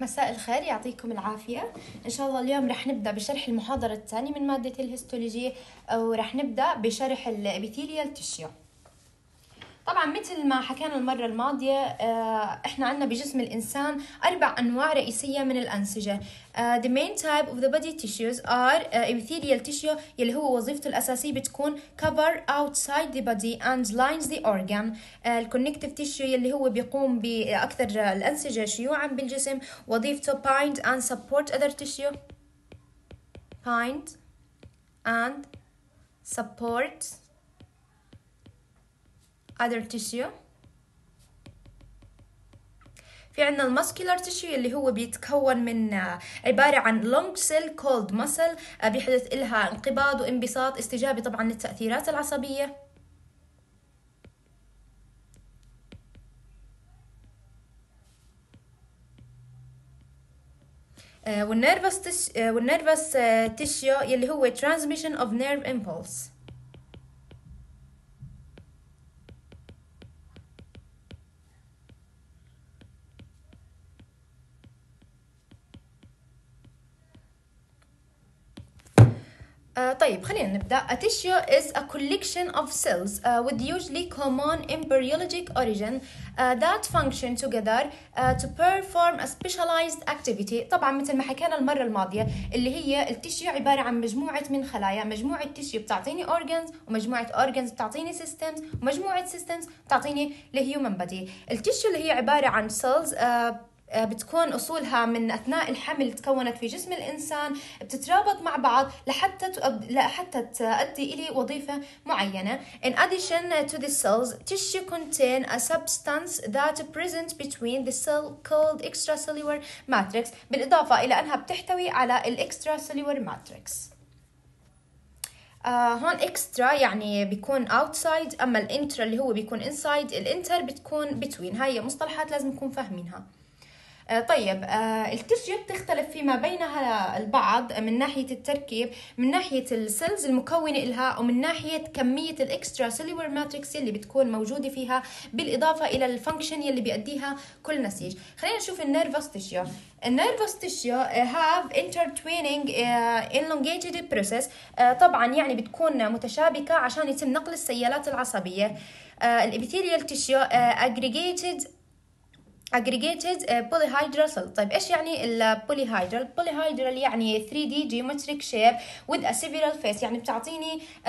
مساء الخير يعطيكم العافية إن شاء الله اليوم رح نبدأ بشرح المحاضرة الثانية من مادة الهistology ورح نبدأ بشرح الابيثيليال تشيو طبعا مثل ما حكينا المرة الماضية احنا عندنا بجسم الإنسان أربع أنواع رئيسية من الأنسجة uh, The main type of the body tissues are uh, epithelial tissue يلي هو وظيفته الأساسية بتكون cover outside the body and lines the organ uh, connective tissue يلي هو بيقوم بأكثر الأنسجة شيوعا بالجسم وظيفته bind and support other tissue bind and support other tissue في عندنا الماسكيولار تيشيو اللي هو بيتكون من آه، عبارة عن لونج سيل كولد مسل بيحدث إلها انقباض وانبساط استجابة طبعا للتأثيرات العصبية آه، والنيرفس تيشيو آه، اللي هو transmission of nerve impulse طيب خلينا نبدأ. A tissue is a collection of cells uh, with usually common embryologic origin uh, that function together uh, to perform a specialized activity. طبعا مثل ما حكينا المرة الماضية اللي هي التيشيو عبارة عن مجموعة من خلايا، مجموعة تشيو بتعطيني organs ومجموعة organs بتعطيني systems ومجموعة systems بتعطيني الهيومن بادي. التيشيو اللي هي عبارة عن cells uh, آه، بتكون أصولها من أثناء الحمل تكونت في جسم الإنسان بتترابط مع بعض لحتى لحتى تؤدي إلى وظيفة معينة. In addition to the cells, tissue contain a substance that present between the cell called extracellular matrix بالإضافة إلى أنها بتحتوي على الإكستراسيلولر ماتريكس. آه هون اكسترا يعني بيكون اوتسايد اما الانترا اللي هو بيكون انسايد الانتر بتكون بتوين هاي مصطلحات لازم نكون فاهمينها آه، طيب آه، التسجية بتختلف فيما بينها البعض آه، من ناحية التركيب من ناحية السيلز المكونة إلها ومن ناحية كمية الإكسترا سيلور ماتريكس اللي بتكون موجودة فيها بالإضافة إلى الفانكشن اللي بيأديها كل نسيج خلينا نشوف تشيو النيرفوس تشيو هاف انتر توينينج elongated بروسيس طبعا يعني بتكون متشابكة عشان يتم نقل السيالات العصبية الابيثيريال تشيو اجريجيتد aggregated uh, polyhedral cell طيب ايش يعني البوليهيدرال polyhedral يعني 3D geometric shape with a several face يعني بتعطيني uh,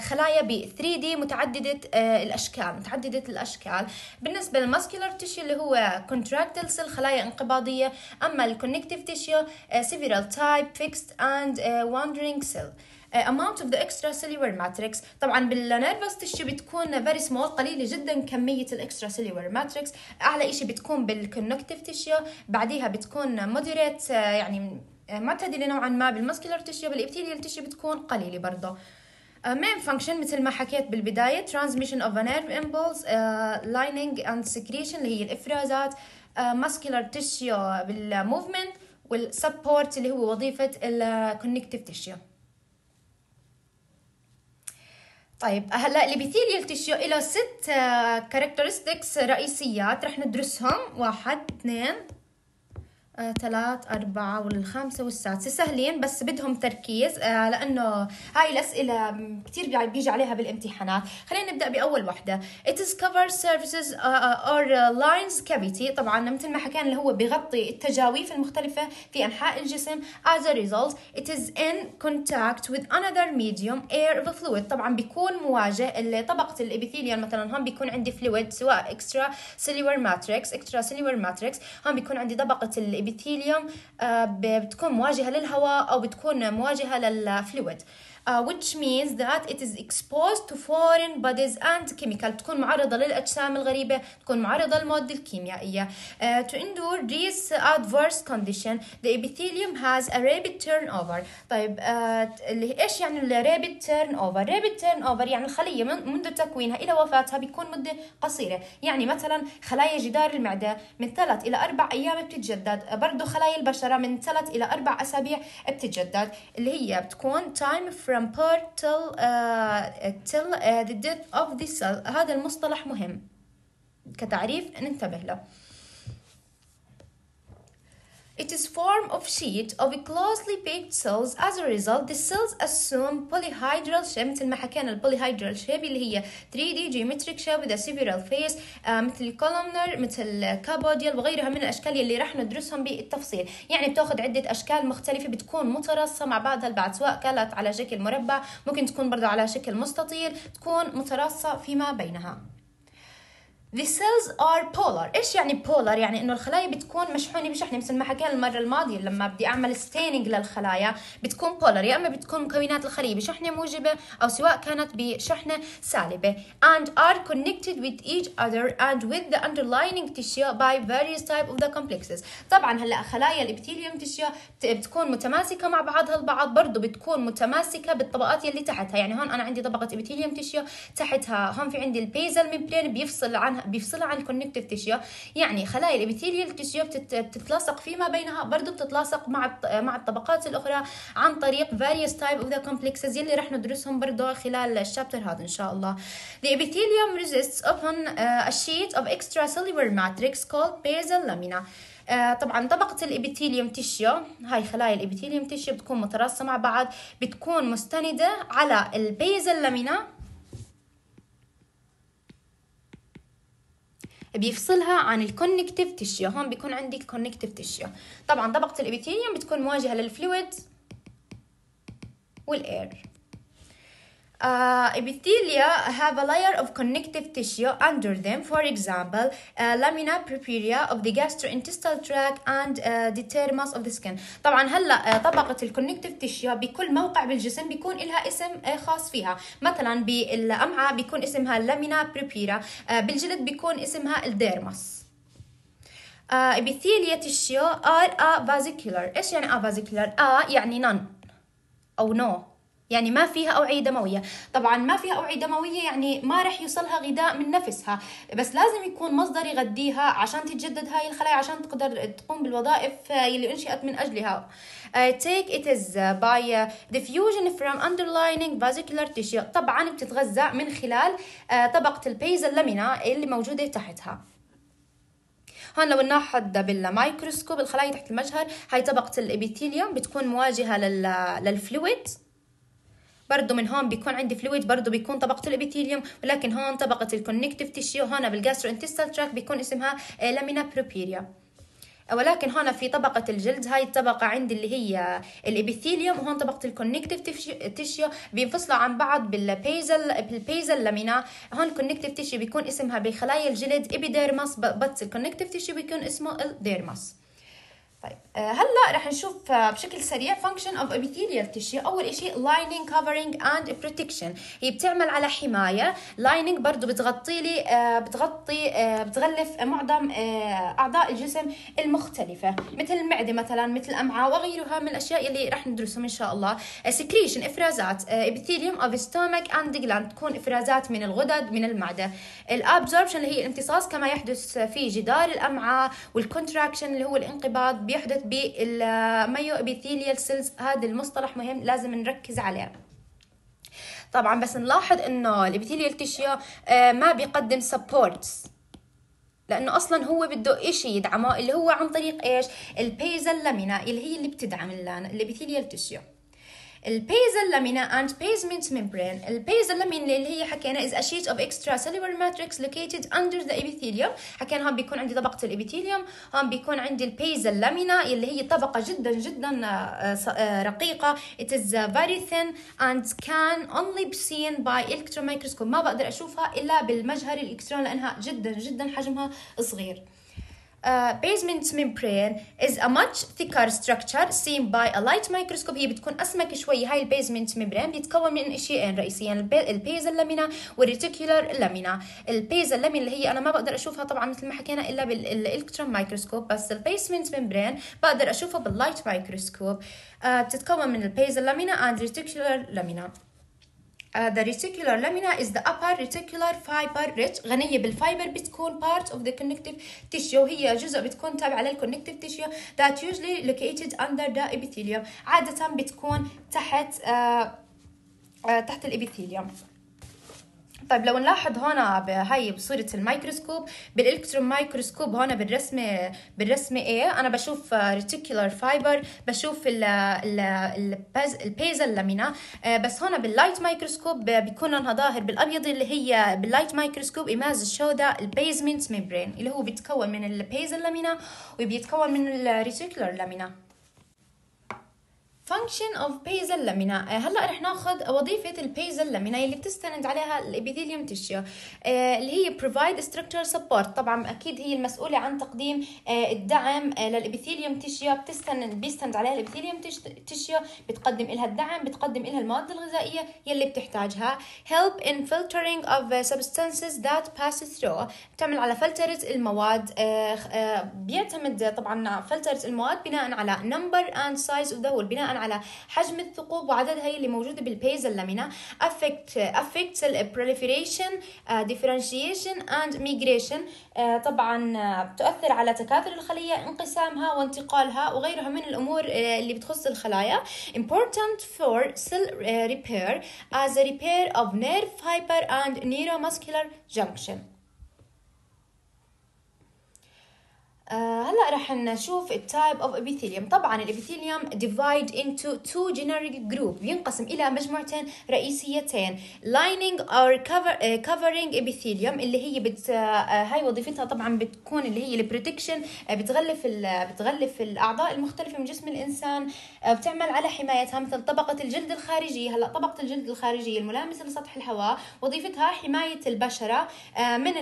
خلايا ب 3D متعددة uh, الاشكال متعددة الاشكال بالنسبة للماسكولار تيشيو اللي هو contractile cell خلايا انقباضية اما الكونكتيف tissue several type fixed and wandering cell آه، amount of the extracellular matrix طبعا بالنيرفس tissue بتكون very small قليله جدا كميه extracellular matrix اعلى شيء بتكون بالكونكتيف tissue بعديها بتكون مودريت آه، يعني معتدله آه، نوعا ما بالمسكولار تيشيو بالابتيليال tissue بتكون قليله برضه مين فانكشن مثل ما حكيت بالبداية transmission of a nerve impulse uh, lining and secretion اللي هي الإفرازات uh, muscular tissue بالmovement والسبورت اللي هو وظيفة الكونكتيف tissue طيب هلا الابيثيليال تيشيو له ست كاركترستكس آه، رئيسيات رح ندرسهم واحد اثنين آه، ثلاث أربعة والخامسة والسادسة سهلين بس بدهم تركيز آه، لأنه هاي الأسئلة كتير بيجي عليها بالامتحانات خلينا نبدأ بأول واحدة It is cover surfaces آه، آه، or آه، lines cavity طبعا مثل ما حكينا اللي هو بغطي التجاويف المختلفة في أنحاء الجسم As a result it is in contact with another medium air of fluid طبعا بيكون مواجه طبقة الإبيثيليان مثلا هون بيكون عندي فلويد سواء extra cellular matrix extra cellular matrix هون بيكون عندي طبقة الإبيثيليان الابيثيليوم آه، بتكون مواجهه للهواء او بتكون مواجهه للفلويد uh, which means that it is exposed to foreign bodies and chemical تكون معرضة للأجسام الغريبة تكون معرضة للمواد الكيميائية uh, to endure this adverse condition the epithelium has a rapid turnover طيب uh, إيش يعني ال rapid turnover rapid turnover يعني الخلية من منذ تكوينها إلى وفاتها بيكون مدة قصيرة يعني مثلا خلايا جدار المعدة من ثلاث إلى أربع أيام بتتجدد uh, برضو خلايا البشرة من ثلاث إلى أربع أسابيع بتتجدد اللي هي بتكون time from from birth till, uh, till uh, the death of the cell هذا المصطلح مهم كتعريف ننتبه له It is formed of sheets of closely packed cells. As a result, the cells assume polyhedral shape مثل ما حكينا البوليهيدرال شيب اللي هي 3D geometric shape with a several face آه، مثل الكولومنر مثل كابوديال وغيرها من الاشكال اللي راح ندرسهم بالتفصيل، يعني بتاخذ عده اشكال مختلفه بتكون متراصه مع بعضها البعض سواء كانت على شكل مربع، ممكن تكون برضه على شكل مستطيل، تكون متراصه فيما بينها. The cells are polar ايش يعني polar يعني انه الخلايا بتكون مشحونه بشحنه مثل ما حكينا المره الماضيه لما بدي اعمل ستيننج للخلايا بتكون polar يا اما بتكون مكونات الخليه بشحنه موجبه او سواء كانت بشحنه سالبه and are connected with each other and with the underlying tissue by various type of the complexes طبعا هلا خلايا الابثيليوم تشيو بتكون متماسكه مع بعضها البعض برضه بتكون متماسكه بالطبقات يلي تحتها يعني هون انا عندي طبقه ابثيليوم تشيو تحتها هون في عندي البيزل ممبرين بيفصل عنها بيفصلها عن الكونكتيف تيشيو يعني خلايا الابيثيليال تيشيو بتتلاصق فيما بينها برضه بتتلاصق مع مع الطبقات الاخرى عن طريق various تايب of ذا complexes يلي رح ندرسهم برضه خلال الشابتر هذا ان شاء الله the epithelium resists upon uh, a sheet of extracellular matrix called basal lamina uh, طبعا طبقة الإبيتيليوم تيشيو هاي خلايا الإبيتيليوم تيشيو بتكون متراصة مع بعض بتكون مستندة على البيزل لامينا بيفصلها عن الكونكتيف تيشيو هون بيكون عندي الكونكتيف تيشيو طبعا طبقه الابيثيليوم بتكون مواجهه للفلويد والاير Uh, epithelia have a layer of connective tissue under them, for example, uh, lamina propria of the gastrointestinal tract and uh, the dermis of the skin. طبعا هلا طبقة ال connective tissue بكل موقع بالجسم بيكون لها اسم خاص فيها، مثلا بالأمعاء بيكون اسمها lamina بروبيرا، بالجلد بيكون اسمها الديرمس. epithelia tissue are avascular. ايش يعني avascular؟ A يعني none أو no. يعني ما فيها أوعية دموية طبعا ما فيها أوعية دموية يعني ما رح يوصلها غذاء من نفسها بس لازم يكون مصدر يغذيها عشان تتجدد هاي الخلايا عشان تقدر تقوم بالوظائف اللي أنشئت من أجلها Uh, take it is uh, by uh, diffusion from underlying vascular tissue طبعا بتتغذى من خلال uh, طبقة البيز اللمنة اللي موجودة تحتها هون لو نلاحظ بالمايكروسكوب الخلايا تحت المجهر هاي طبقة الإبيثيليوم بتكون مواجهة للفلويد برضه من هون بيكون عندي فلويد برضه بيكون طبقه الابيثيليوم ولكن هون طبقه الكونكتيف تيشيو هون بالجاسترو انتستال تراك بيكون اسمها لامينا آه، آه، بروبيريا ولكن هون في طبقة الجلد هاي الطبقة عندي اللي هي آه، الإبيثيليوم وهون طبقة الكونكتيف تيشيو بينفصلوا عن بعض بالبيزل بالبيزل لامينا هون الكونكتيف تيشيو بيكون اسمها بخلايا الجلد إبيديرماس بس الكونكتيف تيشيو بيكون اسمه الديرماس طيب آه، هلا رح نشوف آه، بشكل سريع function of epithelial tissue اول شيء lining covering and protection هي بتعمل على حمايه lining برضه بتغطي لي آه، بتغطي بتغلف معظم اعضاء الجسم المختلفه مثل المعده مثلا مثل الامعاء وغيرها من الاشياء اللي رح ندرسهم ان شاء الله secretion افرازات epithelium of stomach and gland تكون افرازات من الغدد من المعده الابزوربشن اللي هي الامتصاص كما يحدث في جدار الامعاء والكونتراكشن اللي هو الانقباض بيحدث بالميو ابيثيليال سيلز هذا المصطلح مهم لازم نركز عليه طبعا بس نلاحظ انه الابيثيليال تيشيو آه، ما بيقدم سبورتس لانه اصلا هو بده إشي يدعمه اللي هو عن طريق ايش البيزل لامينا اللي هي اللي بتدعم الابيثيليال تيشيو البيزل لامينا اند بيزمنت ميمبرين البيزل لامين اللي هي حكينا از ا شيت اوف اكسترا سيلولار ماتريكس لوكيتد اندر ذا ايبيثيليوم حكينا هون بيكون عندي طبقه الابيثيليوم هون بيكون عندي البيزل لامينا اللي هي طبقه جدا جدا آه، آه، رقيقه ات از فيري ثين اند كان اونلي بي سين باي الكترو مايكروسكوب ما بقدر اشوفها الا بالمجهر الالكتروني لانها جدا جدا حجمها صغير Uh, basement membrane is a much thicker structure seen by a light microscope هي بتكون أسمك شوي هاي البيزمنت membrane بيتكون من شيئين رئيسيين البيز اللامينا والريتيكولار اللامينا البيز اللامينا اللي هي أنا ما بقدر أشوفها طبعا مثل ما حكينا إلا بالإلكترون مايكروسكوب بس البيزمنت membrane بقدر أشوفها باللايت مايكروسكوب uh, بتتكون من البيز اللامينا and reticular lamina Uh, the reticular lamina is the upper reticular fiber rich غنية بالفايبر بتكون part of the connective tissue هي جزء بتكون تابعة connective tissue that usually located under the epithelium عادة بتكون تحت uh, uh, تحت الابيثيليوم طيب لو نلاحظ هون هاي بصورة الميكروسكوب بالإلكترون مايكروسكوب هون بالرسمة بالرسمة A أنا بشوف ريتيكولار فايبر بشوف ال ال البيزل لامينا آه، بس هون باللايت مايكروسكوب بيكون لونها ظاهر بالأبيض اللي هي باللايت مايكروسكوب إيماز الشودا البيزمنت ميمبرين اللي هو بيتكون من البيزل لامينا وبيتكون من الريتيكولار لامينا function of basal lamina آه، هلا رح ناخذ وظيفه البيزل لامينا اللي بتستند عليها الابيثيليوم تشيو آه، اللي هي provide structure support طبعا اكيد هي المسؤوله عن تقديم آه، الدعم للابيثيليوم تشيو بتستند بيستند عليها الابيثيليوم تشيو بتقدم لها الدعم بتقدم لها المواد الغذائيه يلي بتحتاجها help in filtering of substances that pass through بتعمل على فلترة المواد بيعتمد طبعا فلترة المواد بناء على number and size of the hole بناء على حجم الثقوب وعددها هي اللي موجوده بالبيزل لامينا affect affects the proliferation uh, differentiation and migration uh, طبعا بتؤثر على تكاثر الخليه انقسامها وانتقالها وغيرها من الامور اللي بتخص الخلايا important for cell repair as a repair of nerve fiber and neuromuscular junction آه، هلا رح نشوف التايب اوف ابيثيليوم طبعا الابيثيليوم ديفايد انتو تو جينيريك جروب ينقسم الى مجموعتين رئيسيتين لايننج اور كفرنج ابيثيليوم اللي هي بت آه، آه، هاي وظيفتها طبعا بتكون اللي هي البروتكشن بتغلف ال... بتغلف الاعضاء المختلفه من جسم الانسان بتعمل على حمايتها مثل طبقه الجلد الخارجيه هلا طبقه الجلد الخارجيه الملامسه لسطح الهواء وظيفتها حمايه البشره من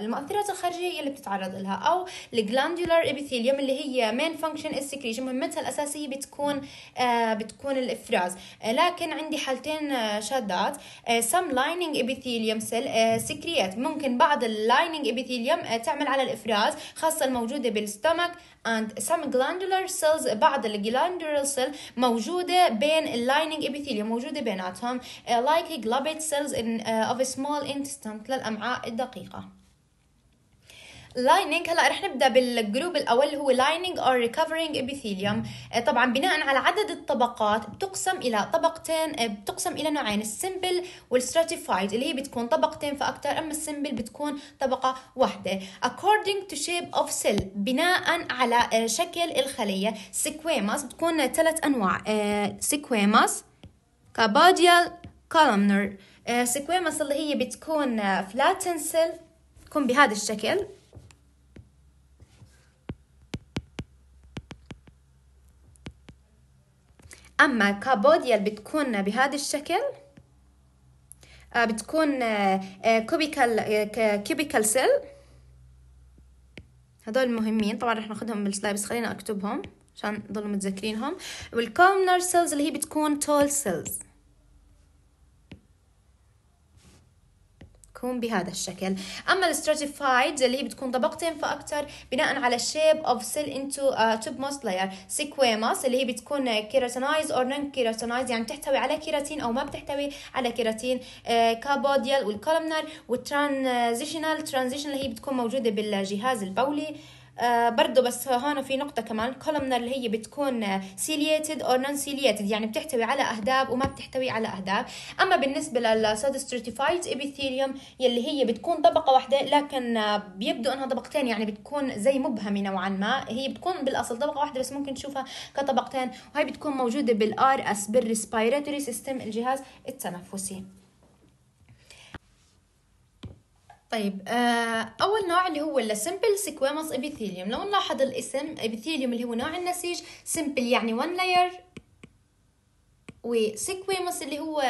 المؤثرات الخارجيه اللي بتتعرض لها او الجلاندولار ابيثيليوم اللي هي مين فانكشن السكريشن مهمتها الاساسيه بتكون آه، بتكون الافراز آه، لكن عندي حالتين آه، شادات سم لايننج ابيثيليوم سيل سكريات ممكن بعض اللايننج ابيثيليوم تعمل على الافراز خاصه الموجوده بالستمك and some glandular cells بعض الجلاندولار سيل موجوده بين اللايننج ابيثيليوم موجوده بيناتهم like globate cells in, of small intestine للامعاء الدقيقه لايننج هلا رح نبدا بالجروب الاول اللي هو لايننج اور ريكفرينج ابيثيليوم طبعا بناء على عدد الطبقات بتقسم الى طبقتين آه، بتقسم الى نوعين السمبل والستراتيفايد اللي هي بتكون طبقتين فاكثر اما السمبل بتكون طبقه واحده اكوردنج تو شيب اوف سيل بناء على آه، شكل الخليه سكويماس بتكون ثلاث انواع سكويماس كاباديال كولمنر سكويماس اللي هي بتكون فلاتن آه، سيل بتكون بهذا الشكل أما الكابوديا اللي بتكون بهذا الشكل آه، بتكون كوبيكال كوبيكال سيل هدول مهمين طبعا رح ناخذهم بالسلايد بس خلينا اكتبهم عشان تضلوا متذكرينهم والكومنر سيلز اللي هي بتكون تول سيلز تكون بهذا الشكل اما الستراتيفايد اللي هي بتكون طبقتين فاكثر بناء على الشيب اوف سيل انتو توب موست لاير سيكويماس اللي هي بتكون كيراتينايز اور نون كيراتينايز يعني بتحتوي على كيراتين او ما بتحتوي على كيراتين كابوديال والكولمنر والترانزيشنال ترانزيشن اللي هي بتكون موجوده بالجهاز البولي آه برضو بس هون في نقطة كمان columnar اللي هي بتكون ciliated أو نون ciliated يعني بتحتوي على أهداب وما بتحتوي على أهداب أما بالنسبة للسودستراتيفايد ابيثيليوم يلي هي بتكون طبقة واحدة لكن بيبدو أنها طبقتين يعني بتكون زي مبهمة نوعا ما هي بتكون بالأصل طبقة واحدة بس ممكن تشوفها كطبقتين وهي بتكون موجودة بالآر اس بالريسبيراتوري سيستم الجهاز التنفسي طيب آه، اول نوع اللي هو السمبل سكويموس ابيثيليوم لو نلاحظ الاسم ابيثيليوم اللي هو نوع النسيج سمبل يعني وان لاير وسكويموس اللي هو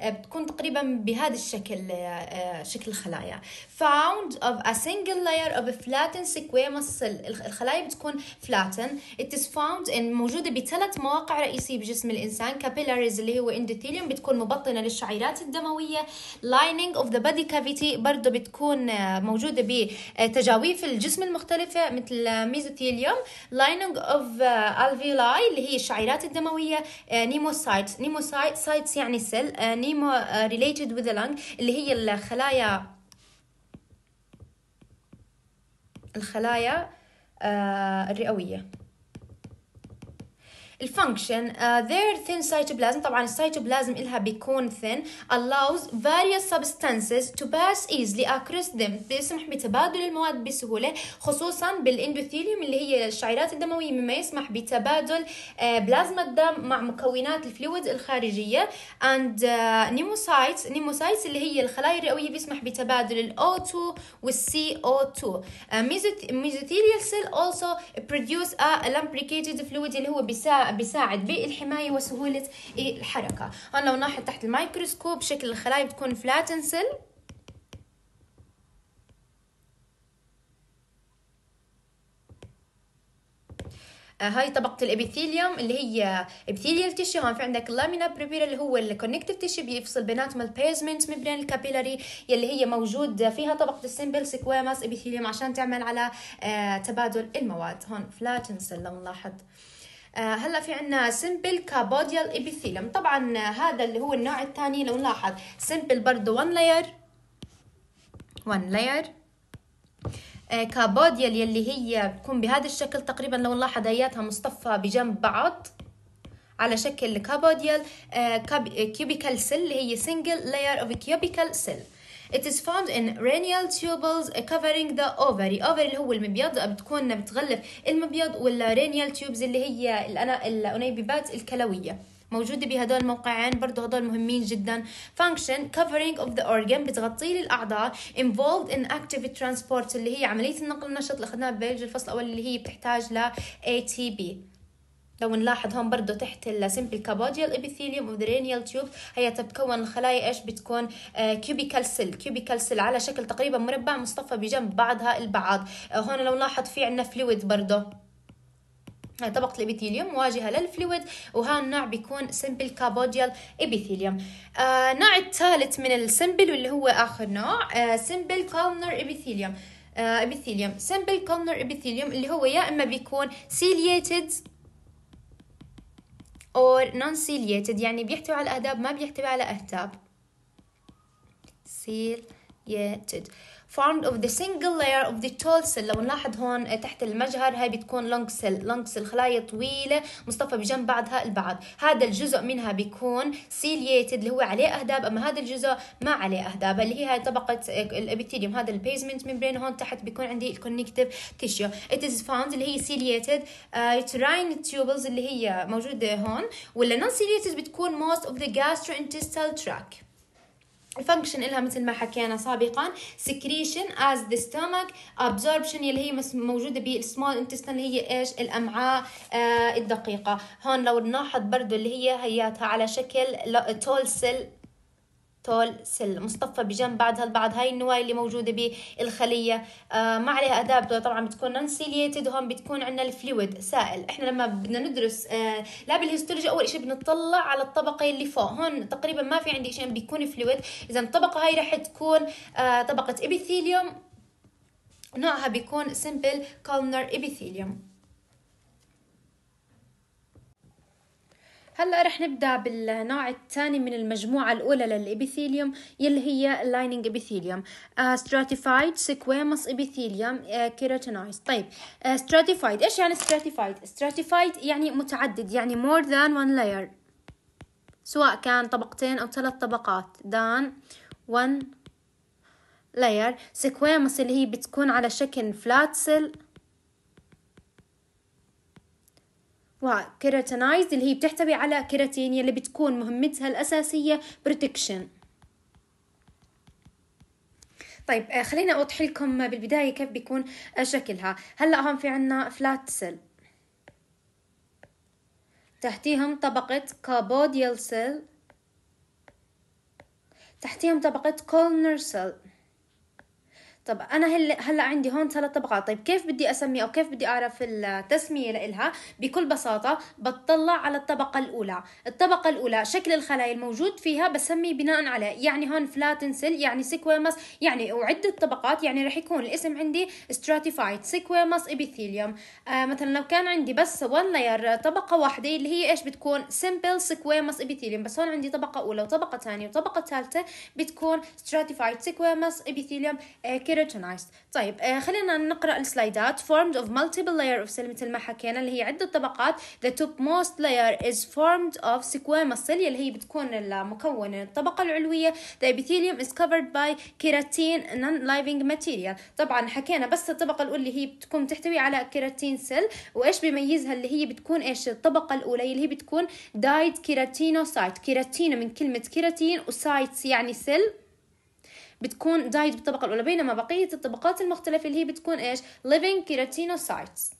آه، بتكون تقريبا بهذا الشكل آه، شكل الخلايا found of a single layer of a flattened squamous cell الخلايا بتكون flatten it is found in موجودة بثلاث مواقع رئيسية بجسم الإنسان capillaries اللي هو endothelium بتكون مبطنة للشعيرات الدموية lining of the body cavity برضو بتكون آه، موجودة بتجاويف الجسم المختلفة مثل mesothelium lining of آه، alveoli اللي هي الشعيرات الدموية نيموسايتس آه، نيموسايتس يعني cell نيمو related with the lung اللي هي الخلايا الخلايا آه، الرئوية الفانكشن ذير ثين سايتوبلازم طبعا السايتوبلازم إلها بيكون ثين allows various substances to pass easily across them بيسمح بتبادل المواد بسهولة خصوصا بالاندوثيليوم اللي هي الشعيرات الدموية مما يسمح بتبادل uh, بلازما الدم مع مكونات الفلويد الخارجية and uh, نيموسايتس نيموسايتس اللي هي الخلايا الرئوية بيسمح بتبادل ال O2 وال CO2 uh, mesothelial cell also produce a lambricated fluid اللي هو بيساعد بيساعد بالحماية وسهولة الحركة هون لو نلاحظ تحت الميكروسكوب شكل الخلايا بتكون فلاتن آه، سيل هاي طبقة الابيثيليوم اللي هي ابيثيليال تيشي هون في عندك اللامينا بريبيرا اللي هو الكونكتيف تيشي بيفصل بيناتهم البيزمنت ميمبرين الكابيلاري يلي هي موجود فيها طبقة السيمبل سكويماس ابيثيليوم عشان تعمل على آه، تبادل المواد هون فلاتنسل لو نلاحظ آه، هلا في عندنا سمبل كابوديال ابيثيلم طبعا آه، هذا اللي هو النوع الثاني لو نلاحظ سمبل برضه 1 لاير 1 لاير كابوديال يلي هي بتكون بهذا الشكل تقريبا لو نلاحظ اياتها مصطفى بجنب بعض على شكل كابوديال كيوبيكال سيل اللي هي سنجل لاير اوف كيوبيكال سيل It is found in renal tubules covering the ovary. ovary اللي هو المبيض بتكون بتغلف المبيض ولا renal tubes اللي هي الأنيبيبات الكلوية. موجوده بهدول الموقعين برضو هدول مهمين جدا function covering of the organ بتغطي الاعضاء involved in active transport اللي هي عمليه النقل النشط اللي اخذناها بالفصل الاول اللي هي بتحتاج ل ATP لو نلاحظ هون برضه تحت السمبل كابوديال ابيثيليوم وذرينيال تيوب هي تتكون الخلايا ايش بتكون كيوبيكال سيل كيوبيكال سيل على شكل تقريبا مربع مصطفى بجنب بعضها البعض آه، هون لو نلاحظ في عندنا فلويد برضه آه، طبقة الابيثيليوم واجهة للفلويد وهذا النوع بيكون سمبل كابوديال ابيثيليوم آه نوع الثالث من السمبل واللي هو آخر نوع آه سمبل كولنر ابيثيليوم ابيثيليوم سمبل كولنر ابيثيليوم اللي هو يا إما بيكون سيلياتد or non-ciliated يعني بيحتوي على أهداب ما بيحتوي على أهداب ciliated formed of the single layer of the tall cell لو نلاحظ هون آه، تحت المجهر هاي بتكون long cell long cell خلايا طويلة مصطفى بجنب بعضها البعض هذا الجزء منها بيكون ciliated اللي هو عليه أهداب أما هذا الجزء ما عليه أهداب اللي هي هاي طبقة آه، الابيثيليوم هذا البيزمنت ممبرين هون تحت بيكون عندي الكونكتيف تيشيو it is found اللي هي ciliated آه، uterine uh, tubules اللي هي موجودة هون ولا non ciliated بتكون most of the gastrointestinal tract الفانكشن إلها مثل ما حكينا سابقا سكريشن از ذا stomach absorption اللي هي موجودة بالسمول intestine اللي هي ايش الامعاء آه، الدقيقة هون لو نلاحظ برضو اللي هي هياتها على شكل تول سيل تول سيل مصطفى بجنب بعضها البعض هاي النواة اللي موجودة بالخلية آه ما عليها أداب طبعا بتكون نانسيليتد هون بتكون عندنا الفلويد سائل احنا لما بدنا ندرس آه لا بالهيستولوجي أول إشي بنطلع على الطبقة اللي فوق هون تقريبا ما في عندي إشي بيكون فلويد إذا الطبقة هاي رح تكون آه طبقة إبيثيليوم نوعها بيكون سيمبل كولنر إبيثيليوم هلا رح نبدا بالنوع الثاني من المجموعه الاولى للابيثيليوم يلي هي اللايننج ابيثيليوم ستراتيفايد سكويموس ابيثيليوم كيراتينويز طيب ستراتيفايد آه، uh, ايش يعني ستراتيفايد ستراتيفايد يعني متعدد يعني مور ذان وان لاير سواء كان طبقتين او ثلاث طبقات دان وان لاير سكويموس اللي هي بتكون على شكل فلات سيل وكيراتينايز اللي هي بتحتوي على كيراتين يلي بتكون مهمتها الأساسية بروتكشن طيب آه، خليني أوضح لكم بالبداية كيف بيكون آه، شكلها هلأ هون في عنا فلات سيل تحتيهم طبقة كابوديال سيل تحتيهم طبقة كولنر سيل طب انا هلا هلا عندي هون ثلاث طبقات طيب كيف بدي اسمي او كيف بدي اعرف التسميه لإلها بكل بساطه بتطلع على الطبقه الاولى الطبقه الاولى شكل الخلايا الموجود فيها بسمي بناء عليه يعني هون فلاتن سيل يعني سيكويمس يعني وعده طبقات يعني رح يكون الاسم عندي ستراتيفايد سيكويمس ابيثيليوم آه مثلا لو كان عندي بس وان لاير طبقه واحده اللي هي ايش بتكون سمبل سيكويمس ابيثيليوم بس هون عندي طبقه اولى وطبقه ثانيه وطبقه ثالثه بتكون ستراتيفايد سيكويمس ابيثيليوم كيروتينايز طيب آه خلينا نقرا السلايدات formed of multiple layer of cell مثل ما حكينا اللي هي عده طبقات the topmost layer is formed of squamous cell اللي هي بتكون المكون الطبقه العلويه the epithelium is covered by keratin non-living material طبعا حكينا بس الطبقه الاولى اللي هي بتكون تحتوي على كيراتين سيل وايش بيميزها اللي هي بتكون ايش الطبقه الاولى اللي هي بتكون دايت كيراتينوسايت كيراتين من كلمه كيراتين وسايتس يعني سيل بتكون دايت بالطبقه الاولى بينما بقيه الطبقات المختلفه اللي هي بتكون ايش living keratinocytes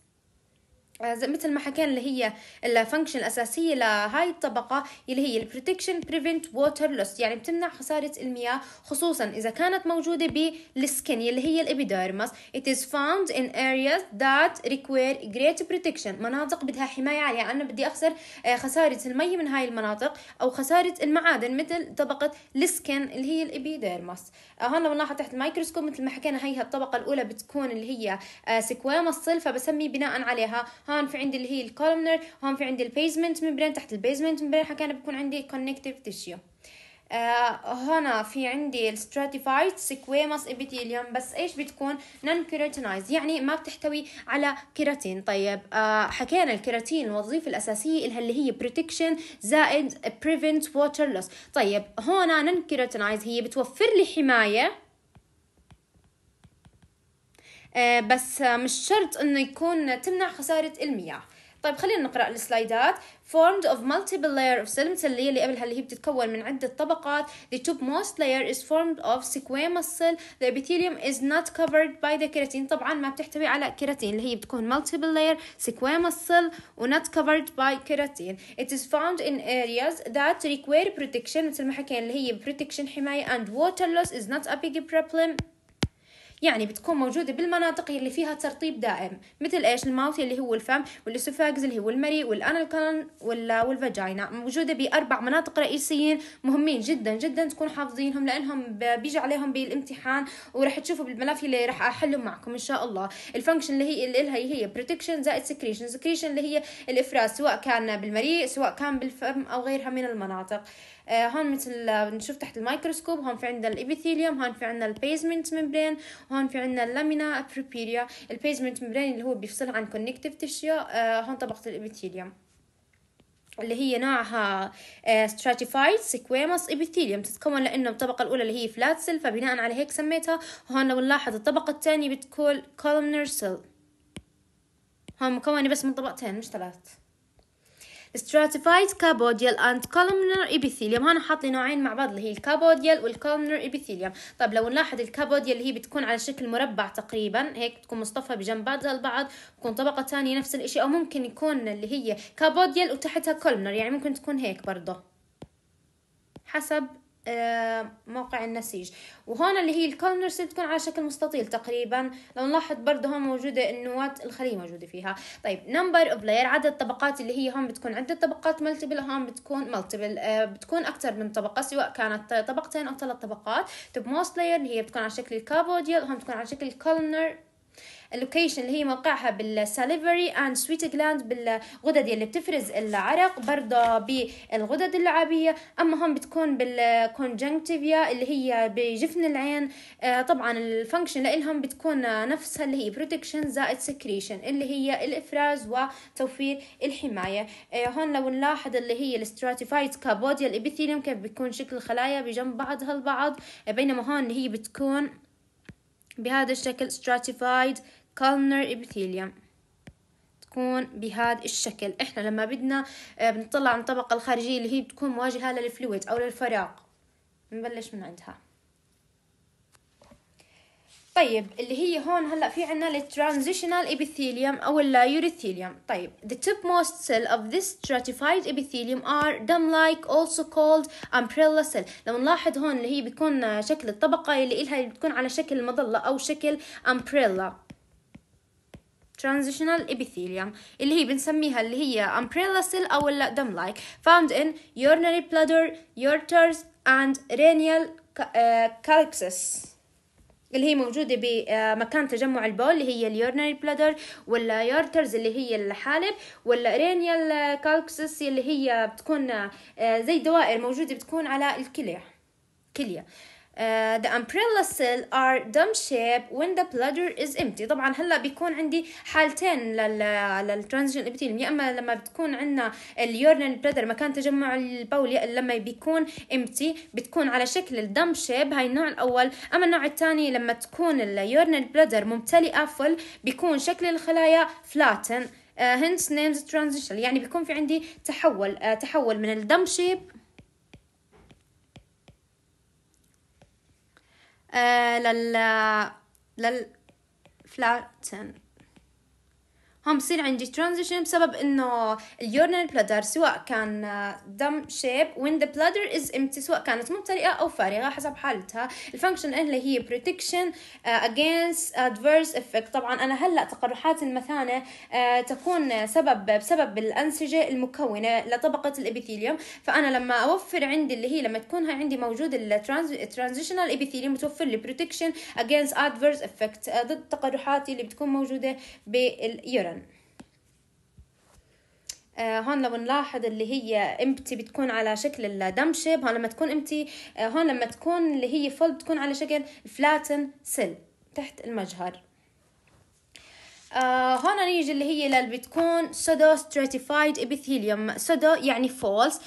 آه، مثل ما حكينا اللي هي الفانكشن الأساسية لهاي الطبقة اللي هي البروتكشن بريفنت ووتر لوس يعني بتمنع خسارة المياه خصوصا إذا كانت موجودة بالسكن اللي هي الإبيديرمس it is found in areas that require great protection مناطق بدها حماية عالية يعني أنا بدي أخسر آه، خسارة المي من هاي المناطق أو خسارة المعادن مثل طبقة السكن اللي هي الإبيديرمس آه، هون لو نلاحظ تحت الميكروسكوب مثل ما حكينا هي الطبقة الأولى بتكون اللي هي سكوام الصلفة بسمي بناء عليها هون في عندي اللي هي الكولمنر هون في عندي البيزمنت ميمبرين تحت البيزمنت ميمبرين حكينا بكون عندي كونكتيف تيشيو آه هنا في عندي الستراتيفايد سكويمس ابيثيليوم بس ايش بتكون نون كيراتينايز يعني ما بتحتوي على كيراتين طيب آه حكينا الكيراتين الوظيفه الاساسيه لها اللي هي بروتكشن زائد بريفنت ووتر لوس طيب هنا نون كيراتينايز هي بتوفر لي حمايه بس مش شرط انه يكون تمنع خساره المياه طيب خلينا نقرا السلايدات formed of multiple layer of cell اللي اللي قبلها اللي هي بتتكون من عده طبقات the top most layer is formed of squamous cell the epithelium is not covered by the keratin طبعا ما بتحتوي على كيراتين اللي هي بتكون multiple layer squamous cell و not covered by keratin it is found in areas that require protection مثل ما حكينا اللي هي protection حمايه and water loss is not a big problem يعني بتكون موجودة بالمناطق اللي فيها ترطيب دائم مثل إيش الماوث اللي هو الفم والإسوفاجز اللي هو المريء والأنالكان والفاجينا موجودة بأربع مناطق رئيسيين مهمين جدا جدا تكون حافظينهم لأنهم بيجي عليهم بالامتحان ورح تشوفوا بالملف اللي رح أحله معكم إن شاء الله الفانكشن اللي هي اللي لها هي بروتكشن زائد سكريشن سكريشن اللي هي الإفراز سواء كان بالمريء سواء كان بالفم أو غيرها من المناطق آه، هون مثل آه، بنشوف تحت الميكروسكوب هون في عندنا الابيثيليوم هون في عندنا البيزمنت ممبرين وهون في عندنا اللامينا بروبيريا البيزمنت ممبرين اللي هو بيفصلها عن كونكتيف تيشيو آه، هون طبقة الابيثيليوم اللي هي نوعها ستراتيفايد سكويموس ابيثيليوم تتكون لانه الطبقه الاولى اللي هي فلات سيل فبناء على هيك سميتها وهون لو نلاحظ الطبقه الثانيه بتكون كولمنر سيل هون مكونه بس من طبقتين مش ثلاث stratified cabodial and columnar epithelium هنا حاطين نوعين مع بعض اللي هي الكابوديال والكولمنر epithelium طيب لو نلاحظ الكابوديال اللي هي بتكون على شكل مربع تقريبا هيك بتكون مصطفى بجنب بعضها البعض بتكون طبقة ثانية نفس الاشي او ممكن يكون اللي هي كابوديال وتحتها كولمنر يعني ممكن تكون هيك برضه حسب آه، موقع النسيج وهون اللي هي الكولنرز تكون على شكل مستطيل تقريبا لو نلاحظ برضه هون موجودة النواة الخلية موجودة فيها طيب نمبر اوف لاير عدد الطبقات اللي هي هون بتكون عدة طبقات ملتيبل هون بتكون ملتيبل آه بتكون أكثر من طبقة سواء كانت طبقتين أو ثلاث طبقات طيب موست لاير اللي هي بتكون على شكل الكابوديال هون بتكون على شكل كولنر اللوكيشن اللي هي موقعها بالساليفري اند سويت جلاند بالغدد اللي بتفرز العرق برضه بالغدد اللعابيه اما هم بتكون بالكونجنكتيفيا اللي هي بجفن العين آه، طبعا الفانكشن لهم بتكون نفسها اللي هي بروتكشن زائد سكريشن اللي هي الافراز وتوفير الحمايه آه، هون لو نلاحظ اللي هي الستراتيفايد كابوديا الابيثيليوم كيف بيكون شكل الخلايا بجنب بعضها البعض بينما هون هي بتكون بهذا الشكل stratified columnar epithelium تكون بهذا الشكل احنا لما بدنا آه، بنطلع من الطبقة الخارجية اللي هي بتكون مواجهة للفلويد او للفراغ نبلش من عندها طيب اللي هي هون هلا في عنا الترانزيشنال epithelium او اليوريثيليوم طيب the topmost cell of this stratified epithelium are dumb like also called umbrella cell لو نلاحظ هون اللي هي بيكون آه، شكل الطبقة اللي إلها بتكون على شكل مظلة او شكل umbrella transitional epithelium اللي هي بنسميها اللي هي umbrella cell أو ال dumb like found in urinary bladder, ureters and renal calyxes آه، اللي هي موجودة بمكان آه، تجمع البول اللي هي اليورنري بلادر ولا يورترز اللي هي الحالب ولا رينيال كالكسس اللي هي بتكون آه، زي دوائر موجودة بتكون على الكلية كلية آه، the umbrella cell are dumb shape when the bladder is empty طبعا هلا بيكون عندي حالتين لل للترانزيشن ابيثيليوم يا اما لما بتكون عندنا اليورنال بلادر مكان تجمع البول لما بيكون امتي بتكون على شكل الدم شيب هاي النوع الاول اما النوع الثاني لما تكون اليورنال بلادر ممتلئه فل بيكون شكل الخلايا فلاتن هنس نيمز ترانزيشن يعني بيكون في عندي تحول uh, تحول من الدم شيب لل آه، لل فلاتن هم بصير عندي ترانزيشن بسبب انه اليورنال بلادر سواء كان آه، دم شيب وين ذا بلادر از امتي سواء كانت ممتلئه او فارغه حسب حالتها الفانكشن اللي هي بروتكشن اجينست ادفيرس افكت طبعا انا هلا تقرحات المثانه آه، تكون سبب بسبب الانسجه المكونه لطبقه الابيثيليوم فانا لما اوفر عندي اللي هي لما تكون عندي موجود الترانزيشنال ابيثيليوم متوفر لي بروتكشن اجينست ادفيرس افكت ضد تقرحاتي اللي بتكون موجوده باليورا آه، هون لو نلاحظ اللي هي امتي بتكون على شكل الدم شيب هون لما تكون امتي آه، هون لما تكون اللي هي فول بتكون على شكل فلاتن سيل تحت المجهر آه هنا نيجي اللي هي اللي بتكون سودو ستراتيفايد ابيثيليوم سودو يعني فولس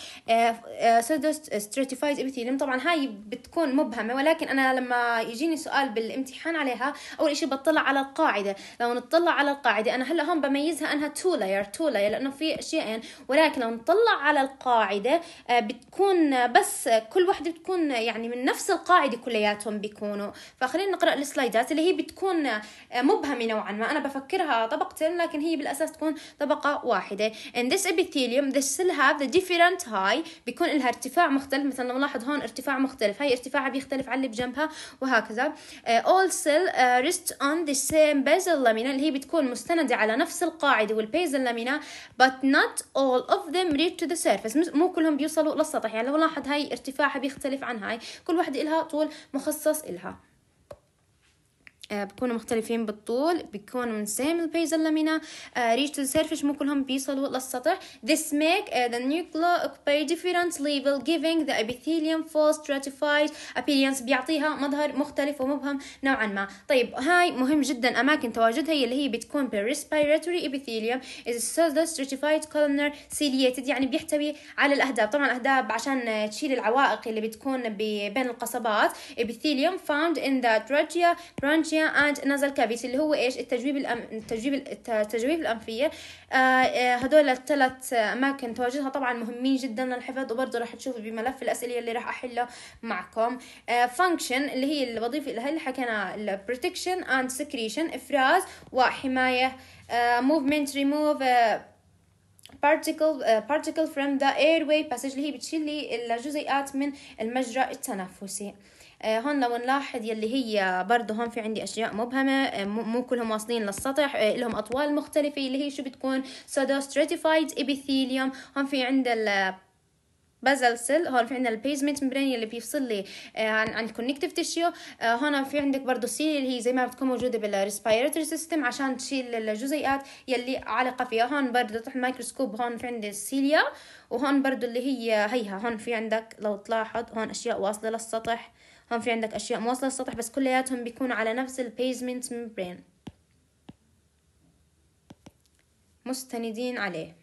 سودو ستراتيفايد ابيثيليوم طبعا هاي بتكون مبهمه ولكن انا لما يجيني سؤال بالامتحان عليها اول إشي بطلع على القاعده لو نطلع على القاعده انا هلا هون بميزها انها تو لاير تو لاير لانه في شيئين ولكن لو نطلع على القاعده آه بتكون بس كل وحده بتكون يعني من نفس القاعده كلياتهم بيكونوا فخلينا نقرا السلايدات اللي هي بتكون آه، مبهمه نوعا ما انا بفكر نفكرها طبقتين لكن هي بالأساس تكون طبقة واحدة in this epithelium the cell have the different high بيكون لها ارتفاع مختلف مثلا نلاحظ هون ارتفاع مختلف هاي ارتفاعها بيختلف عن اللي بجنبها وهكذا uh, all cell uh, rest on the same basal lamina اللي هي بتكون مستندة على نفس القاعدة والبيزل لامينا but not all of them reach to the surface مو كلهم بيوصلوا للسطح يعني لو نلاحظ هاي ارتفاعها بيختلف عن هاي كل واحدة إلها طول مخصص إلها آه، بكونوا مختلفين بالطول بكونوا من سيم البيز اللامينا ريش السيرفش مو كلهم بيصلوا للسطح this make آه، the new clock by different level giving the epithelium full stratified appearance بيعطيها مظهر مختلف ومبهم نوعا ما طيب هاي مهم جدا اماكن تواجدها هي اللي هي بتكون بال respiratory epithelium is so the stratified columnar ciliated يعني بيحتوي على الاهداب طبعا الاهداب عشان تشيل العوائق اللي بتكون بين القصبات epithelium found in the trachea branch فيها اند نازل كافيتي اللي هو ايش التجويب الأم... التجويب التجويب الانفيه هذول آه، آه، الثلاث اماكن تواجدها طبعا مهمين جدا للحفظ وبرضه راح تشوفوا بملف الاسئله اللي راح احله معكم فانكشن آه، اللي هي الوظيفه اللي اللي حكينا البروتكشن اند سكريشن افراز وحمايه موفمنت ريموف particle particle from the airway passage اللي هي بتشيل لي الجزيئات من المجرى التنفسي آه، هون لو نلاحظ يلي هي برضه هون في عندي اشياء مبهمه آه، مو كلهم واصلين للسطح آه، لهم اطوال مختلفه اللي هي شو بتكون سودو ستريتيفايد ابيثيليوم هون في عند ال بازل سيل هون في عندنا البيزمنت مبرين اللي بيفصل لي عن عن الكونكتيف تيشيو هون في عندك برضه سيل اللي هي زي ما بتكون موجوده بالريسبيرتوري سيستم عشان تشيل الجزيئات يلي عالقه فيها هون برضه تحت الميكروسكوب هون في عندي السيليا وهون برضه اللي هي هيها هون في عندك لو تلاحظ هون اشياء واصله للسطح هون في عندك اشياء مواصله للسطح بس كلياتهم بيكونوا على نفس البيزمنت ميمبرين مستندين عليه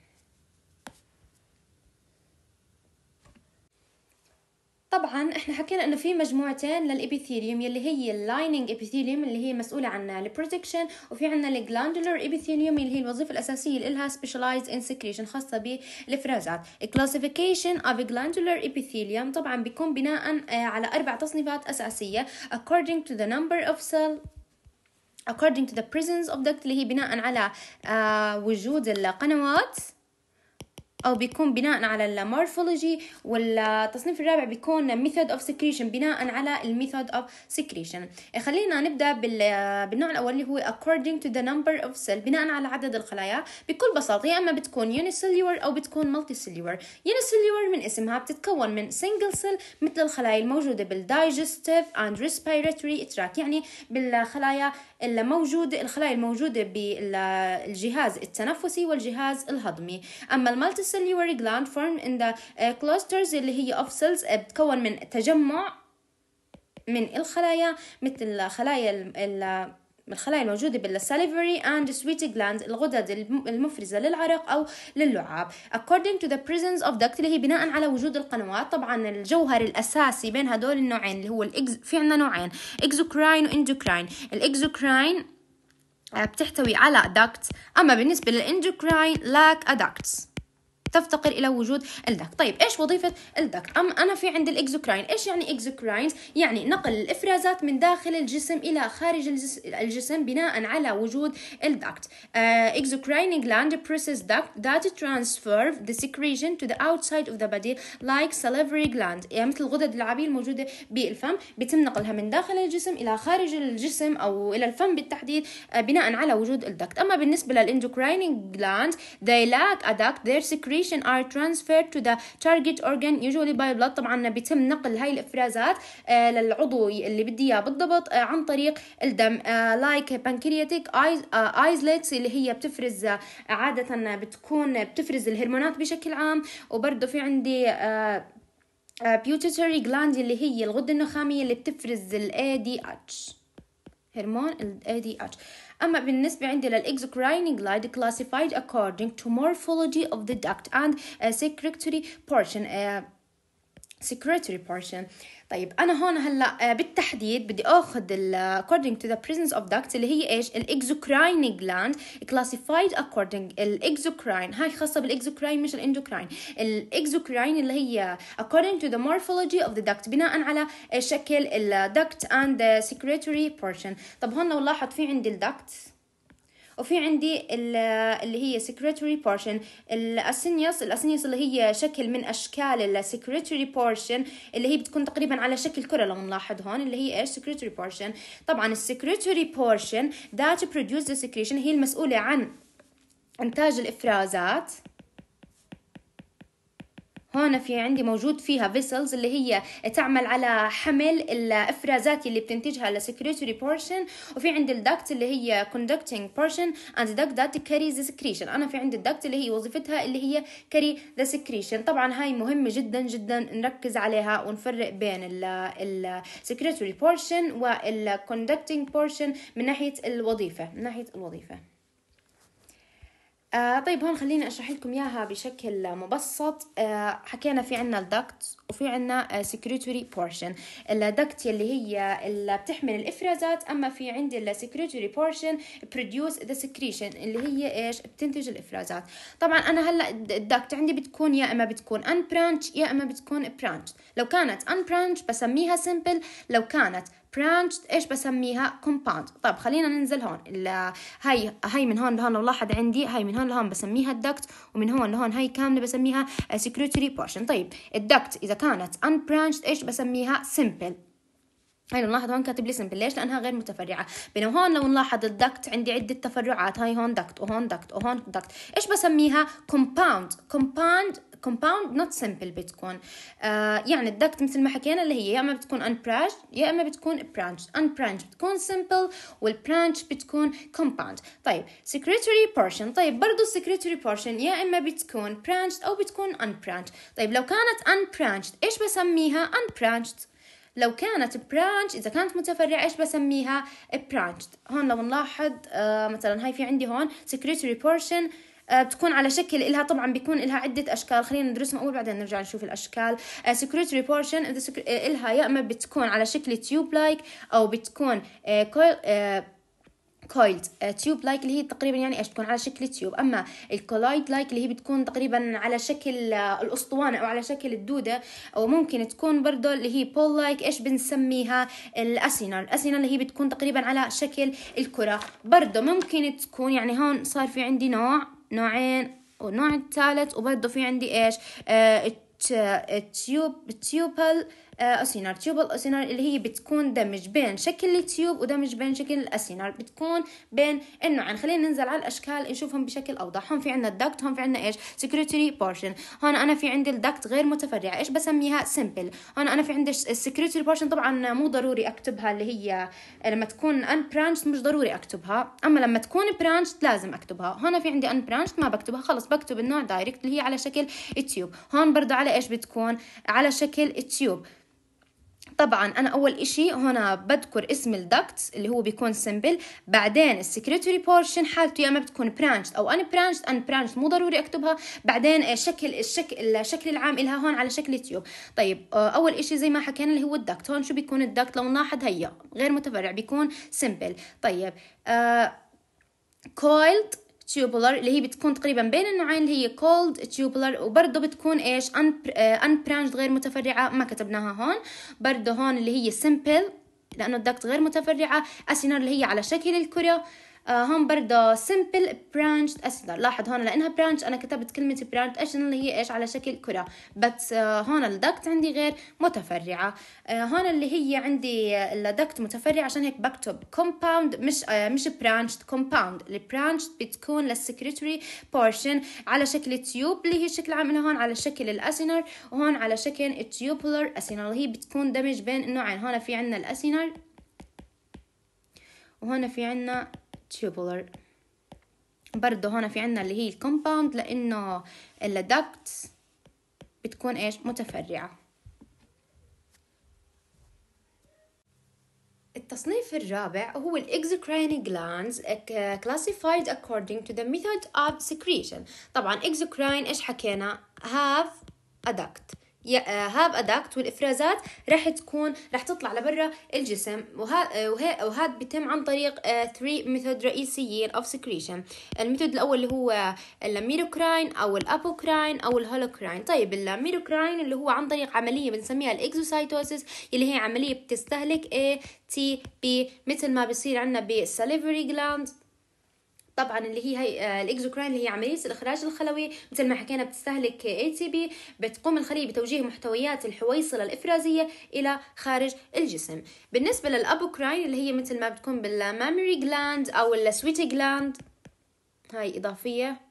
طبعا احنا حكينا انه في مجموعتين للابيثيليوم يلي هي اللايننج ابيثيليوم اللي هي مسؤوله عن البروتكشن وفي عندنا الجلاندولر ابيثيليوم اللي هي الوظيفه الاساسيه اللي لها سبيشلايز ان سكريشن خاصه بالافرازات كلاسيفيكيشن اوف جلاندولر ابيثيليوم طبعا بيكون بناء آه، على اربع تصنيفات اساسيه according to the number of cell according to the presence of duct اللي هي بناء على آه، وجود القنوات او بيكون بناء على المورفولوجي والتصنيف الرابع بيكون ميثود اوف سكريشن بناء على الميثود اوف سكريشن خلينا نبدا بالنوع الاول اللي هو according to the number of cell بناء على عدد الخلايا بكل بساطه يا اما بتكون unicellular او بتكون multicellular unicellular من اسمها بتتكون من single cell مثل الخلايا الموجوده بالdigestive and respiratory tract يعني بالخلايا الموجوده الخلايا الموجوده بالجهاز التنفسي والجهاز الهضمي اما المالتي salivary gland form in the uh, clusters اللي هي of cells uh, بتكون من تجمع من الخلايا مثل خلايا ال ال الخلايا الموجودة بالساليفري and sweet glands الغدد المفرزة للعرق أو للعاب according to the presence of duct اللي هي بناء على وجود القنوات طبعا الجوهر الأساسي بين هدول النوعين اللي هو الإكز... في عنا نوعين exocrine واندوكراين الإكزوكراين آه، بتحتوي على duct أما بالنسبة للإندوكراين lack a ducts تفتقر الى وجود الدك طيب ايش وظيفه الدك ام انا في عند الاكزوكراين ايش يعني اكزوكراينز يعني نقل الافرازات من داخل الجسم الى خارج الجسم بناء على وجود الدكت آه، اكزوكراين جلاند process داكت ذات ترانسفير ذا سيكريشن تو ذا اوتسايد اوف ذا body لايك salivary جلاند يعني مثل الغدد العابية الموجودة بالفم بيتم نقلها من داخل الجسم إلى خارج الجسم أو إلى الفم بالتحديد آه، بناء على وجود الدكت أما بالنسبة للإندوكراين جلاند they لاك a duct secretion are transferred to the target organ usually by blood طبعا بيتم نقل هاي الافرازات آه، للعضو اللي بدي اياه بالضبط آه، عن طريق الدم آه، like pancreatic islets اللي هي بتفرز عادة بتكون بتفرز الهرمونات بشكل عام وبرضه في عندي بيوتيتري جلاند اللي هي الغدة النخامية اللي بتفرز الاي دي اتش هرمون الاي دي اتش أما بالنسبة عندي للإكزوكراين glide classified according to morphology of the duct and uh, secretory portion uh, secretory portion طيب انا هون هلا آه، بالتحديد بدي اخذ آه، according to the presence of ducts اللي هي ايش الاكزوكراين جلاند classified according الاكزوكراين هاي خاصه بالاكزوكراين مش الاندوكراين الاكزوكراين اللي هي according to the morphology of the duct بناء على شكل الدكت and the secretory portion طب هون لو لاحظ في عندي الducts وفي عندي اللي هي secretory بورشن الاسينيوس الاسينيوس اللي هي شكل من اشكال السكريتوري بورشن اللي هي بتكون تقريبا على شكل كره لو نلاحظ هون اللي هي ايش secretory بورشن طبعا السكريتوري بورشن ذات بروديوس ذا secretion هي المسؤوله عن انتاج الافرازات هون في عندي موجود فيها فيسلز اللي هي تعمل على حمل الافرازات اللي بتنتجها السكريتوري بورشن وفي عندي الدكت اللي هي conducting portion and the duct that carries the secretion انا في عندي الدكت اللي هي وظيفتها اللي هي carry the secretion طبعا هاي مهمة جدا جدا نركز عليها ونفرق بين السكريتوري بورشن والconducting portion من ناحية الوظيفة من ناحية الوظيفة آه طيب هون خليني اشرح لكم اياها بشكل مبسط آه حكينا في عنا الدكت وفي عنا سكريتوري آه، بورشن الدكت اللي هي اللي بتحمل الافرازات اما في عندي السكريتوري بورشن بروديوس ذا سكريشن اللي هي ايش بتنتج الافرازات طبعا انا هلا الدكت عندي بتكون يا اما بتكون ان برانش يا اما بتكون برانش لو كانت ان برانش بسميها سمبل لو كانت برانش ايش بسميها كومباوند طب خلينا ننزل هون هاي هاي من هون لهون لو لاحظ عندي هاي من هون لهون بسميها الدكت ومن هون لهون هاي كامله بسميها سكريتوري بورشن طيب الدكت اذا كانت برانش ايش بسميها سمبل هاي نلاحظ هون كاتب لي سمبل ليش لانها غير متفرعه بينما هون لو نلاحظ الدكت عندي عده تفرعات هاي هون دكت وهون دكت وهون دكت ايش بسميها كومباوند كومباوند كومباوند نوت سمبل بتكون يعني الدكت مثل ما حكينا اللي هي يا اما بتكون ان برانش يا اما بتكون برانش ان برانش بتكون سمبل والبرانش بتكون كومباوند طيب سكريتوري بورشن طيب برضه السكريتوري بورشن يا اما بتكون برانش او بتكون ان برانش طيب لو كانت ان برانش ايش بسميها ان برانش لو كانت برانش اذا كانت متفرعه ايش بسميها برانش هون لو نلاحظ آه مثلا هاي في عندي هون سكريتوري بورشن بتكون آه، على شكل إلها طبعا بيكون إلها عدة أشكال خلينا ندرسهم أول بعدين نرجع نشوف الأشكال سكريتري آه، بورشن آه، إلها يا إما بتكون على شكل تيوب لايك أو بتكون كويل كويلد تيوب لايك اللي هي تقريبا يعني ايش بتكون على شكل تيوب اما الكولايد لايك اللي هي بتكون تقريبا على شكل الاسطوانه او على شكل الدوده او ممكن تكون برضه اللي هي بول لايك ايش بنسميها الاسنه الاسنه اللي هي بتكون تقريبا على شكل الكره برضه ممكن تكون يعني هون صار في عندي نوع نوعين والنوع الثالث وبرضه في عندي ايش آه التيوب التيوبل آه، اسينار تيوب الاسينار اللي هي بتكون دمج بين شكل التيوب ودمج بين شكل الاسينار بتكون بين النوعين خلينا ننزل على الاشكال نشوفهم بشكل اوضح هون في عندنا الدكت هون في عندنا ايش سكريتوري بورشن هون انا في عندي الدكت غير متفرعه ايش بسميها سمبل هون انا في عندي السكريتوري بورشن طبعا مو ضروري اكتبها اللي هي آه، لما تكون ان برانش مش ضروري اكتبها اما لما تكون برانش لازم اكتبها هون في عندي ان برانش ما بكتبها خلص بكتب النوع دايركت اللي هي على شكل التيوب هون برضه على ايش بتكون على شكل التيوب طبعا انا اول اشي هنا بذكر اسم الدكتس اللي هو بيكون سمبل بعدين السكريتوري بورشن حالته يا اما بتكون برانش او ان برانش ان برانش مو ضروري اكتبها بعدين آه، شكل الشكل الشكل العام لها هون على شكل تيوب طيب آه، اول اشي زي ما حكينا اللي هو الدكت هون شو بيكون الدكت لو نلاحظ هيا غير متفرع بيكون سمبل طيب آه كويلد tubular اللي هي بتكون تقريبا بين النوعين اللي هي cold tubular وبرضه بتكون ايش unbranched آه، غير متفرعة ما كتبناها هون برضه هون اللي هي simple لأنه الدكت غير متفرعة السينار اللي هي على شكل الكرة آه، هون برضه simple branched اشجار لاحظ هون لانها برانش انا كتبت كلمه برانش اشجار اللي هي ايش على شكل كره بس آه، هون الدكت عندي غير متفرعه آه، هون اللي هي عندي الدكت متفرع عشان هيك بكتب compound مش مش branched compound البرانشد بتكون للسكرتري بورشن على شكل تيوب اللي هي شكل العام هون على شكل الاسينر وهون على شكل تيوبولر اسينر اللي هي بتكون دمج بين النوعين هون في عندنا الاسينر وهنا في عنا tubular برضه هون في عنا اللي هي الكومباوند لأنه الدكتس بتكون إيش متفرعة التصنيف الرابع هو الإكزوكراين glands classified according to the method of secretion طبعا إكزوكراين إيش حكينا have a duct هاب اداكت والافرازات رح تكون رح تطلع لبرا الجسم وهذا uh, وهذا بيتم عن طريق 3 uh, ميثود رئيسيين اوف سكريشن الميثود الاول اللي هو اللاميروكراين او الابوكراين او الهولوكراين طيب اللاميروكراين اللي هو عن طريق عمليه بنسميها الاكزوسايتوسيس اللي هي عمليه بتستهلك اي تي بي مثل ما بصير عندنا بالسليفري جلاند طبعا اللي هي, هي آه، الاكزوكراين اللي هي عمليه الاخراج الخلوي مثل ما حكينا بتستهلك اي تي بي بتقوم الخليه بتوجيه محتويات الحويصله الافرازيه الى خارج الجسم بالنسبه للابوكراين اللي هي مثل ما بتكون بالمامري جلاند او السويتي جلاند هاي اضافيه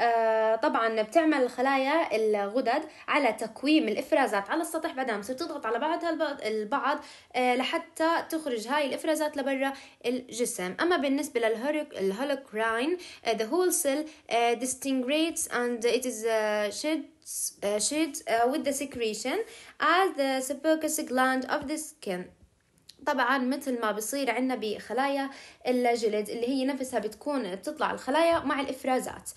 آه، طبعا بتعمل الخلايا الغدد على تكويم الافرازات على السطح بعدين بتصير تضغط على بعضها البعض آه، لحتى تخرج هاي الافرازات لبرا الجسم اما بالنسبه للهولوكراين آه، the whole cell disintegrates and it is shed shed with the secretion as the sepucous gland of the skin طبعا مثل ما بصير عندنا بخلايا الجلد اللي هي نفسها بتكون بتطلع الخلايا مع الافرازات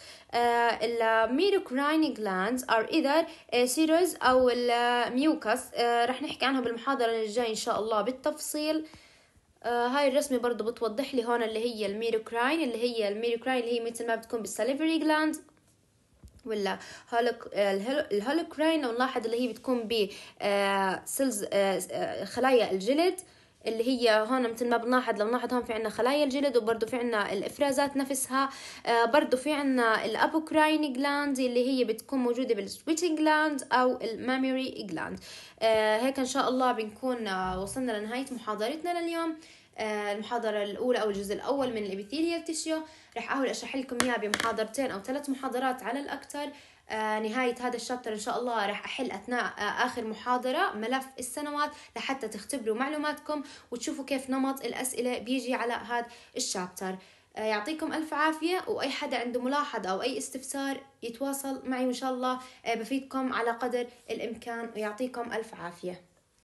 الميروكراين جلاند ار ايذر سيروز او الميوكس آه، رح نحكي عنها بالمحاضرة الجاية ان شاء الله بالتفصيل آه، هاي الرسمة برضو بتوضح لي هون اللي هي الميروكراين اللي هي الميروكراين اللي هي مثل ما بتكون بالسليفري جلاند ولا الهولوكراين لو نلاحظ اللي هي بتكون بسلز آه، خلايا الجلد اللي هي هون مثل ما بنلاحظ لو نلاحظ هون في عنا خلايا الجلد وبرضه في عنا الافرازات نفسها آه، برضه في عنا الابوكراين جلاند اللي هي بتكون موجوده بالسويتنج جلاند او الماميري جلاند آه، هيك ان شاء الله بنكون آه، وصلنا لنهايه محاضرتنا لليوم المحاضرة الأولى أو الجزء الأول من الإبيثيليال تيشيو رح أحاول أشرح لكم إياها بمحاضرتين أو ثلاث محاضرات على الأكثر آه، نهاية هذا الشابتر إن شاء الله راح أحل أثناء آه، آخر محاضرة ملف السنوات لحتى تختبروا معلوماتكم وتشوفوا كيف نمط الأسئلة بيجي على هذا الشابتر آه، يعطيكم ألف عافية وأي حدا عنده ملاحظة أو أي استفسار يتواصل معي وإن شاء الله بفيدكم على قدر الإمكان ويعطيكم ألف عافية